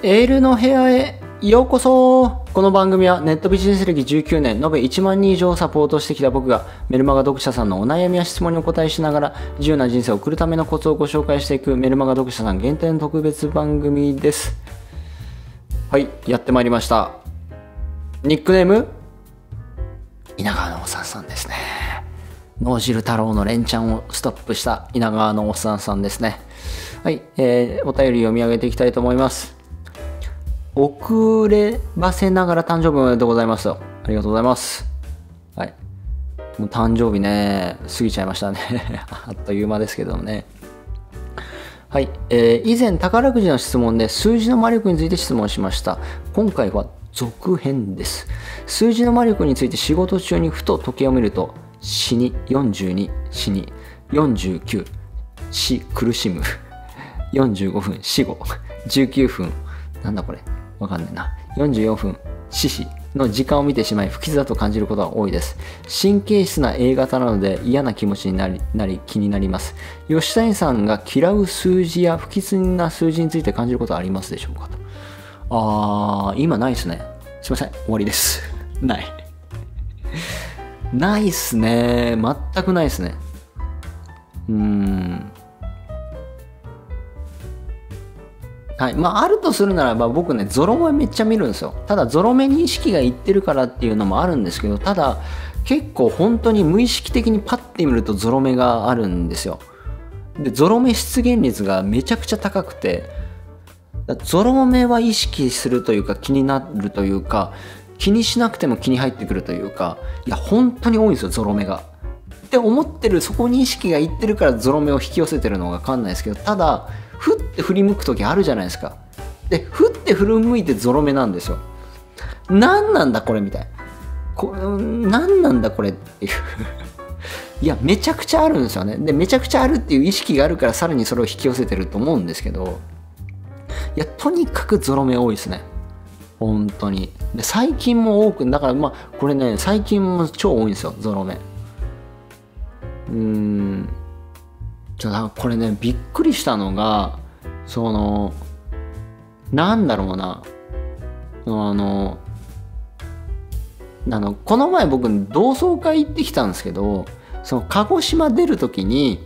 エールの部屋へようこそこの番組はネットビジネス歴19年延べ1万人以上をサポートしてきた僕がメルマガ読者さんのお悩みや質問にお答えしながら自由な人生を送るためのコツをご紹介していくメルマガ読者さん限定の特別番組ですはいやってまいりましたニックネーム稲川のおさんさんですね脳汁太郎の連チャンをストップした稲川のおっさんさんですねはい、えー、お便り読み上げていきたいと思います遅ればせながら誕生日おめでとうございますありがとうございます。はい。もう誕生日ね、過ぎちゃいましたね。あっという間ですけどもね。はい、えー、以前宝くじの質問で数字の魔力について質問しました今回は続編です数字の魔力について仕事中にふと時計を見ると死に42死に49死苦しむ45分死後19分なんだこれわかんないな。44分、獅子の時間を見てしまい不吉だと感じることが多いです。神経質な A 型なので嫌な気持ちになりなり気になります。吉谷さんが嫌う数字や不吉な数字について感じることはありますでしょうかと。あー、今ないですね。すいません。終わりです。ない。ないっすね。全くないっすね。うーん。はいまあ、あるとするならば僕ねゾロ目めっちゃ見るんですよただゾロ目に意識がいってるからっていうのもあるんですけどただ結構本当に無意識的にパッて見るとゾロ目があるんですよでゾロ目出現率がめちゃくちゃ高くてゾロ目は意識するというか気になるというか気にしなくても気に入ってくるというかいや本当に多いんですよゾロ目が。って思ってるそこに意識がいってるからゾロ目を引き寄せてるのが分かんないですけどただふって振り向く時あるじゃないですかでふって振り向いてゾロ目なんですよ何なんだこれみたいこ何なんだこれっていう いやめちゃくちゃあるんですよねでめちゃくちゃあるっていう意識があるからさらにそれを引き寄せてると思うんですけどいやとにかくゾロ目多いですね本当にで最近も多くだからまあこれね最近も超多いんですよゾロ目うーんちょこれねびっくりしたのがそのなんだろうなあのあのこの前僕同窓会行ってきたんですけどその鹿児島出る時に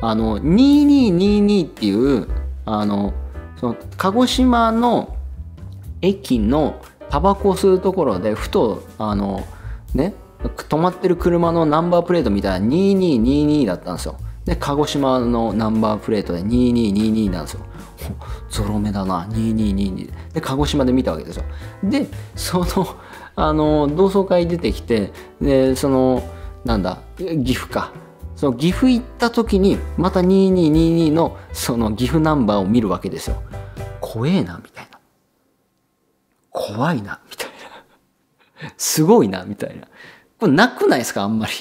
あの2222っていうあのその鹿児島の駅のタバコ吸うところでふとあのね止まってる車のナンバープレート見たら2222だったんですよ。で鹿児島のナンバープレートで2222なんですよ ゾロ目だな2222で鹿児島で見たわけですよでその あの同窓会出てきてでそのなんだ岐阜かその岐阜行った時にまた2222のその岐阜ナンバーを見るわけですよ怖えなみたいな怖いなみたいな すごいなみたいなこれなくないですかあんまり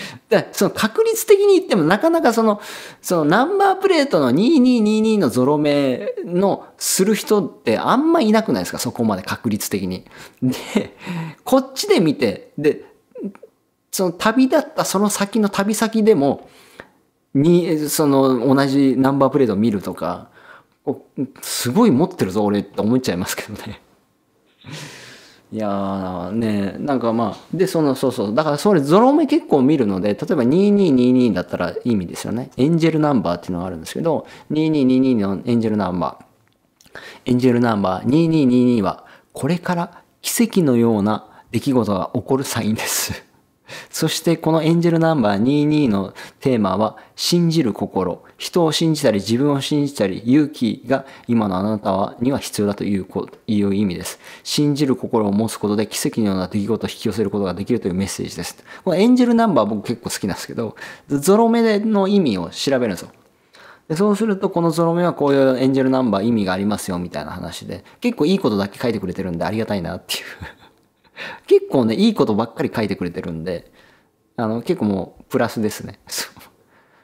だその確率的に言ってもなかなかその、そのナンバープレートの2222のゾロ目のする人ってあんまいなくないですかそこまで確率的に。で、こっちで見て、で、その旅だったその先の旅先でも、に、その同じナンバープレートを見るとか、すごい持ってるぞ俺って思っちゃいますけどね。いやーねなんかまあでそのそうそうだからそれゾロ目結構見るので例えば2222だったらいい意味ですよねエンジェルナンバーっていうのがあるんですけど2222のエンジェルナンバーエンジェルナンバー2222はこれから奇跡のような出来事が起こるサインですそしてこのエンジェルナンバー22のテーマは信じる心。人を信じたり自分を信じたり勇気が今のあなたはには必要だといういう意味です。信じる心を持つことで奇跡のような出来事を引き寄せることができるというメッセージです。このエンジェルナンバー僕結構好きなんですけど、ゾロ目の意味を調べるんですよ。でそうすると、このゾロ目はこういうエンジェルナンバー意味がありますよみたいな話で、結構いいことだけ書いてくれてるんでありがたいなっていう結構ね、いいことばっかり書いてくれてるんで、あの、結構もう、プラスですね。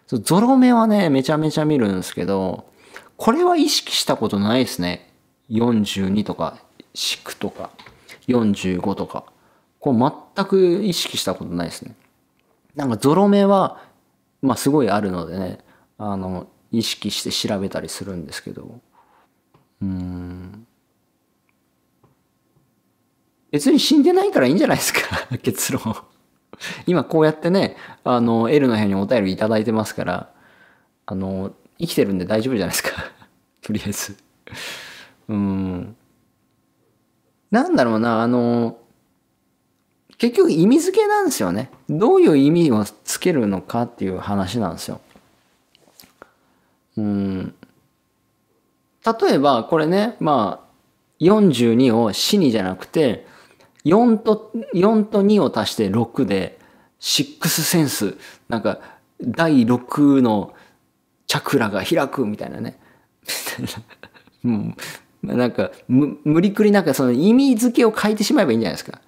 そう。ゾロ目はね、めちゃめちゃ見るんですけど、これは意識したことないですね。42とか、くとか、45とか。こう、全く意識したことないですね。なんかゾロ目は、まあすごいあるのでね、あの、意識して調べたりするんですけど、うん。別に死んでないからいいんじゃないですか 結論今こうやってね、あの、L の部屋にお便りいただいてますから、あの、生きてるんで大丈夫じゃないですか とりあえず。うん。なんだろうな、あの、結局意味付けなんですよね。どういう意味をつけるのかっていう話なんですよ。うん。例えば、これね、まあ、42を死にじゃなくて、4と、4と2を足して6で、シックスセンス、なんか、第6のチャクラが開くみたいなね。うん、なんか、む、無理くりなんかその意味付けを変えてしまえばいいんじゃないですか。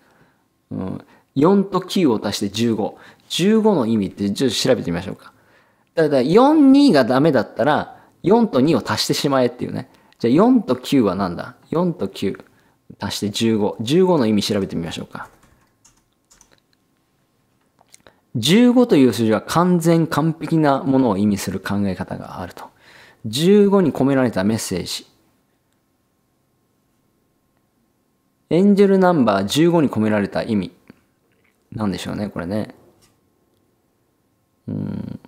うん、4と9を足して15。15の意味ってちょっと調べてみましょうか。だから4、2がダメだったら、4と2を足してしまえっていうね。じゃあ4と9は何だ ?4 と9。足して15。15の意味調べてみましょうか。15という数字は完全完璧なものを意味する考え方があると。15に込められたメッセージ。エンジェルナンバー15に込められた意味。なんでしょうね、これね。うん。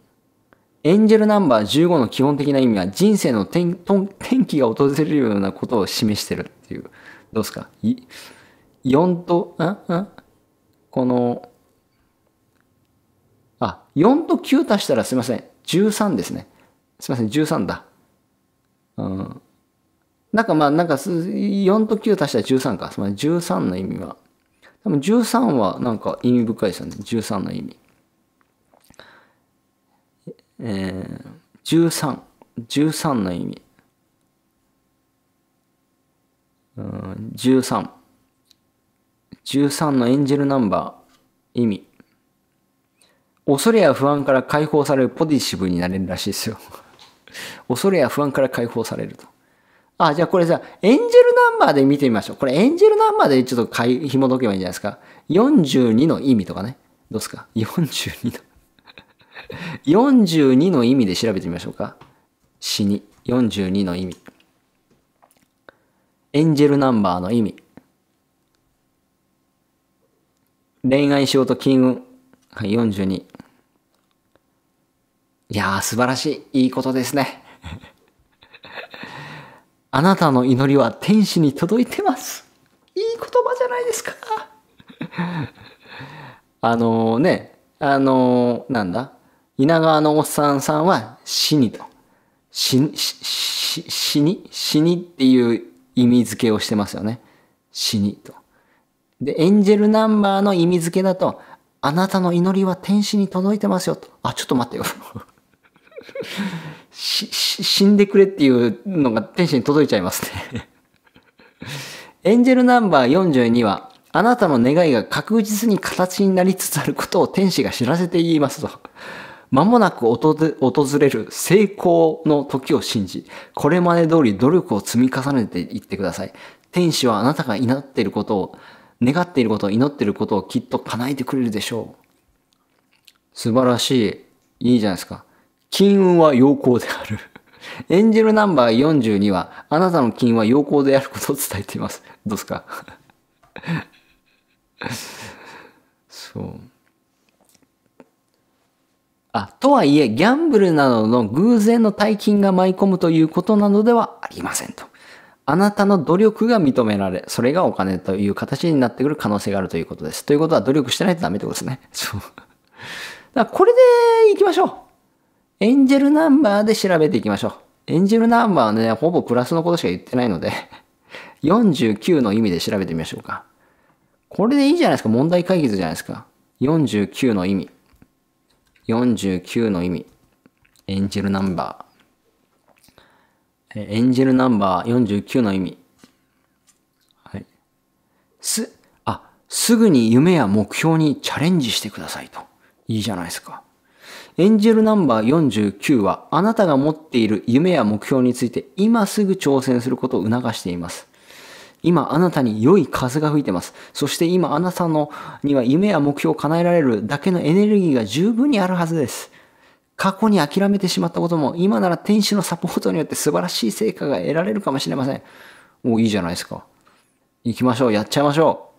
エンジェルナンバー15の基本的な意味は人生の天天気が訪れるようなことを示してるっていうどうですか4とああこのあ4と9足したらすいません13ですねすいません13だうんなんかまあなんか4と9足したら13かすません、13の意味は多分13はなんか意味深いですよね13の意味えー、1 3 13の意味13。13のエンジェルナンバー、意味。恐れや不安から解放されるポジティブになれるらしいですよ。恐れや不安から解放されると。あ、じゃあこれさ、エンジェルナンバーで見てみましょう。これエンジェルナンバーでちょっと紐解けばいいんじゃないですか。42の意味とかね。どうですか ?42 の42の意味で調べてみましょうか。死に。42の意味。エンジェルナンバーの意味。恋愛仕事と金運。はい、42。いやー、素晴らしい。いいことですね。あなたの祈りは天使に届いてます。いい言葉じゃないですか。あのね、あのー、なんだ。稲川のおっさんさんは死にと。死に、死にっていう意味付けをしてますよね。死にと。で、エンジェルナンバーの意味付けだと、あなたの祈りは天使に届いてますよと。あ、ちょっと待ってよ。死んでくれっていうのが天使に届いちゃいますねエンジェルナンバー42は、あなたの願いが確実に形になりつつあることを天使が知らせて言いますと。間もなく訪れる成功の時を信じ、これまで通り努力を積み重ねていってください。天使はあなたが祈っていることを、願っていることを祈っていることをきっと叶えてくれるでしょう。素晴らしい。いいじゃないですか。金運は陽光である。エンジェルナンバー42は、あなたの金は陽光であることを伝えています。どうですか そう。あ、とはいえ、ギャンブルなどの偶然の大金が舞い込むということなどではありませんと。あなたの努力が認められ、それがお金という形になってくる可能性があるということです。ということは努力してないとダメってことですね。そう。だこれで行きましょう。エンジェルナンバーで調べていきましょう。エンジェルナンバーはね、ほぼプラスのことしか言ってないので、49 の意味で調べてみましょうか。これでいいじゃないですか。問題解決じゃないですか。49の意味。49の意味。エンジェルナンバー。エンジェルナンバー49の意味。はい。す、あ、すぐに夢や目標にチャレンジしてくださいと。いいじゃないですか。エンジェルナンバー49は、あなたが持っている夢や目標について今すぐ挑戦することを促しています。今あなたに良い風が吹いてます。そして今あなたのには夢や目標を叶えられるだけのエネルギーが十分にあるはずです。過去に諦めてしまったことも今なら天使のサポートによって素晴らしい成果が得られるかもしれません。もういいじゃないですか。行きましょう。やっちゃいましょ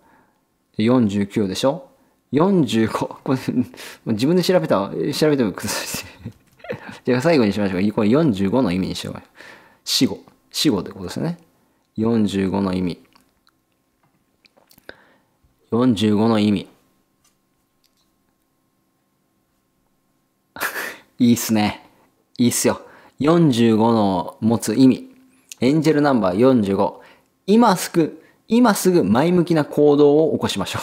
う。49でしょ ?45。これ、自分で調べた、調べてもください。じゃあ最後にしましょう。これ45の意味にしよう。死後。死後ってことですね。45の意味45の意味 いいっすねいいっすよ45の持つ意味エンジェルナンバー45今すぐ今すぐ前向きな行動を起こしましょう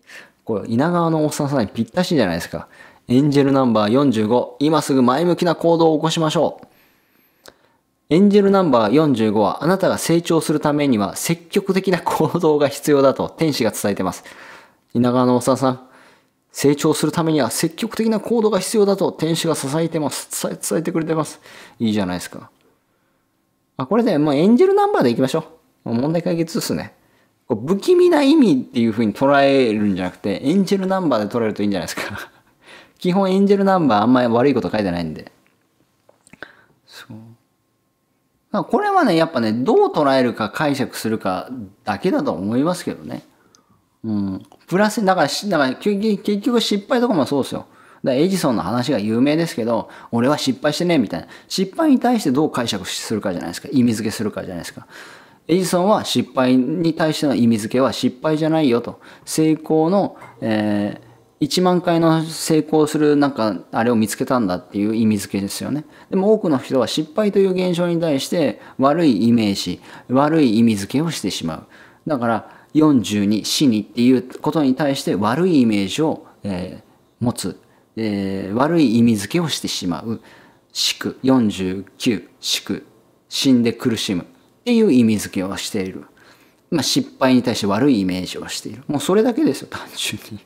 これ稲川のおっさんさんにぴったしじゃないですかエンジェルナンバー45今すぐ前向きな行動を起こしましょうエンジェルナンバー45はあなたが成長するためには積極的な行動が必要だと天使が伝えてます。稲川のおささん、成長するためには積極的な行動が必要だと天使が支えてます。伝え伝えてくれてます。いいじゃないですか。あ、これで、もうエンジェルナンバーでいきましょう。問題解決ですね。こう不気味な意味っていう風に捉えるんじゃなくて、エンジェルナンバーで捉えるといいんじゃないですか。基本エンジェルナンバーあんまり悪いこと書いてないんで。これはね、やっぱね、どう捉えるか解釈するかだけだと思いますけどね。うん。プラス、だから、だから結局失敗とかもそうですよ。だからエジソンの話が有名ですけど、俺は失敗してね、みたいな。失敗に対してどう解釈するかじゃないですか。意味付けするかじゃないですか。エジソンは失敗に対しての意味付けは失敗じゃないよと。成功の、えー1万回の成功するなんかあれを見つけたんだっていう意味付けですよね。でも多くの人は失敗という現象に対して悪いイメージ、悪い意味付けをしてしまう。だから42、死にっていうことに対して悪いイメージを、えー、持つ、えー、悪い意味付けをしてしまう。死苦49、死苦死んで苦しむっていう意味付けをしている。まあ、失敗に対して悪いイメージをしている。もうそれだけですよ、単純に。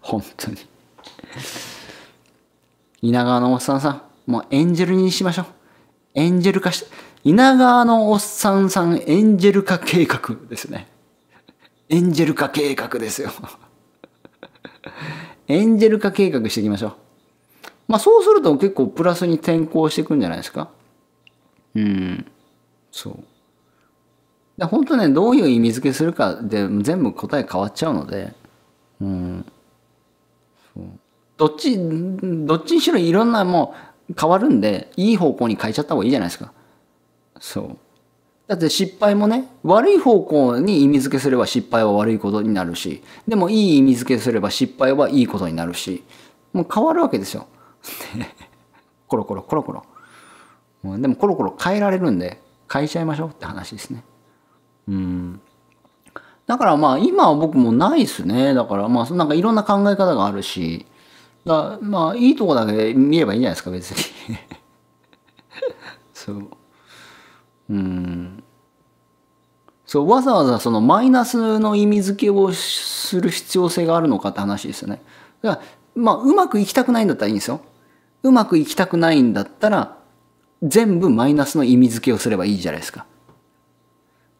本当に稲川のおっさんさんもうエンジェルにしましょうエンジェル化し稲川のおっさんさんエンジェル化計画ですねエンジェル化計画ですよエンジェル化計画していきましょうまあそうすると結構プラスに転向していくんじゃないですかうんそう本当ね、どういう意味付けするかで全部答え変わっちゃうので、うん。どっちどっちにしろいろんなもう変わるんでいい方向に変えちゃった方がいいじゃないですかそうだって失敗もね悪い方向に意味付けすれば失敗は悪いことになるしでもいい意味付けすれば失敗はいいことになるしもう変わるわけですよ コロコロコロコロでもコロコロ変えられるんで変えちゃいましょうって話ですねうんだからまあ今は僕もないっすね。だからまあなんかいろんな考え方があるし、だまあいいとこだけ見ればいいんじゃないですか別に。そう。うん。そう、わざわざそのマイナスの意味付けをする必要性があるのかって話ですよね。だからまあうまくいきたくないんだったらいいんですよ。うまくいきたくないんだったら全部マイナスの意味付けをすればいいじゃないですか。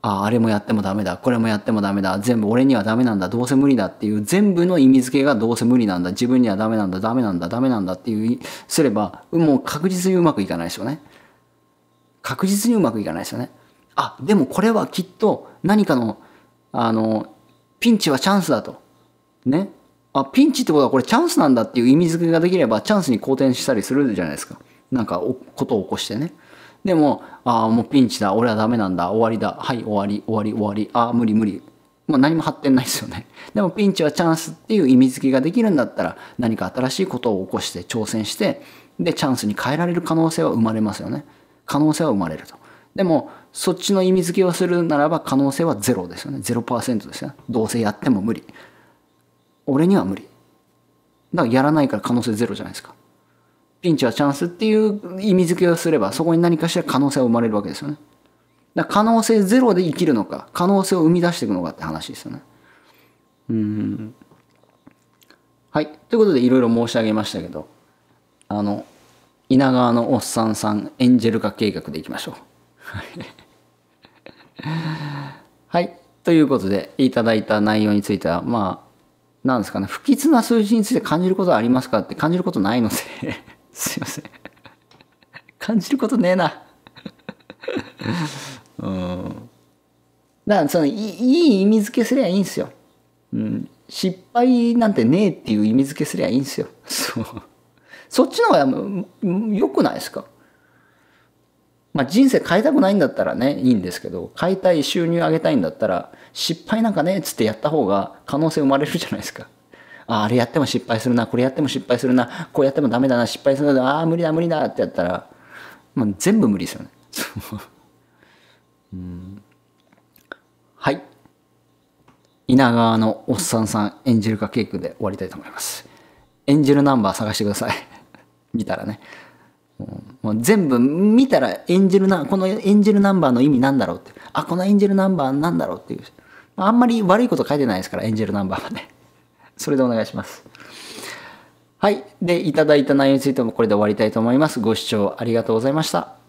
ああれもやってもダメだこれもやってもダメだ全部俺にはダメなんだどうせ無理だっていう全部の意味付けがどうせ無理なんだ自分にはダメなんだダメなんだダメなんだっていうすればもう確実にうまくいかないですよね確実にうまくいかないですよねあでもこれはきっと何かのあのピンチはチャンスだとねあピンチってことはこれチャンスなんだっていう意味付けができればチャンスに好転したりするじゃないですかなんかことを起こしてねでも、ああ、もうピンチだ、俺はダメなんだ、終わりだ、はい、終わり、終わり、終わり、ああ、無理無理。もう何も発展ないですよね。でもピンチはチャンスっていう意味付けができるんだったら、何か新しいことを起こして挑戦して、で、チャンスに変えられる可能性は生まれますよね。可能性は生まれると。でも、そっちの意味付けをするならば可能性はゼロですよね。0%ですよ、どうせやっても無理。俺には無理。だからやらないから可能性ゼロじゃないですか。ピンチはチャンスっていう意味付けをすれば、そこに何かしら可能性は生まれるわけですよね。だ可能性ゼロで生きるのか、可能性を生み出していくのかって話ですよね。うん。はい。ということで、いろいろ申し上げましたけど、あの、稲川のおっさんさん、エンジェル化計画でいきましょう。はい。ということで、いただいた内容については、まあ、なんですかね、不吉な数字について感じることはありますかって感じることないのですいません感じることねえなうんだからそのいい意味付けすりゃいいんですよ、うん、失敗なんてねえっていう意味付けすりゃいいんですよそうそっちの方がよくないですかまあ人生変えたくないんだったらねいいんですけど変えたい収入上げたいんだったら失敗なんかねっつってやった方が可能性生まれるじゃないですかああれやっても失敗するなこれやっても失敗するなこうやってもダメだな失敗するなああ無理だ無理だってやったら、まあ、全部無理ですよね。うん、はい稲川のおっさんさん演じるかケイ君で終わりたいと思います。演じるナンバー探してください 見たらね。もう全部見たら演じるな、この演じるナンバーの意味なんだろうって。あ、この演じるナンバーなんだろうっていう。あんまり悪いこと書いてないですから、演じるナンバーはね。それでお願いします。はい。で、いただいた内容についてもこれで終わりたいと思います。ご視聴ありがとうございました。